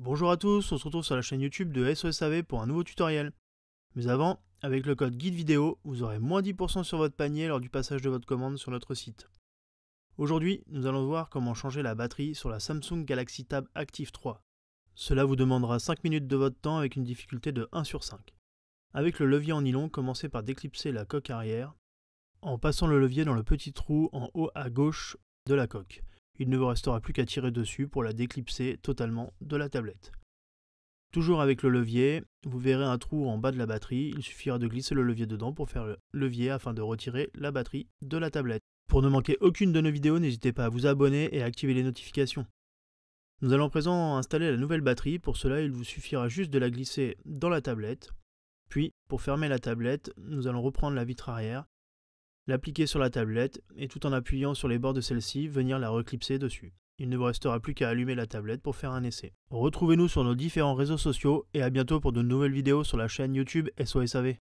Bonjour à tous, on se retrouve sur la chaîne YouTube de SOSAV pour un nouveau tutoriel. Mais avant, avec le code guide vidéo, vous aurez moins 10% sur votre panier lors du passage de votre commande sur notre site. Aujourd'hui, nous allons voir comment changer la batterie sur la Samsung Galaxy Tab Active 3. Cela vous demandera 5 minutes de votre temps avec une difficulté de 1 sur 5. Avec le levier en nylon, commencez par déclipser la coque arrière en passant le levier dans le petit trou en haut à gauche de la coque. Il ne vous restera plus qu'à tirer dessus pour la déclipser totalement de la tablette. Toujours avec le levier, vous verrez un trou en bas de la batterie, il suffira de glisser le levier dedans pour faire le levier afin de retirer la batterie de la tablette. Pour ne manquer aucune de nos vidéos, n'hésitez pas à vous abonner et à activer les notifications. Nous allons présent installer la nouvelle batterie, pour cela il vous suffira juste de la glisser dans la tablette. Puis, pour fermer la tablette, nous allons reprendre la vitre arrière l'appliquer sur la tablette et tout en appuyant sur les bords de celle-ci, venir la reclipser dessus. Il ne vous restera plus qu'à allumer la tablette pour faire un essai. Retrouvez-nous sur nos différents réseaux sociaux et à bientôt pour de nouvelles vidéos sur la chaîne YouTube SOSAV.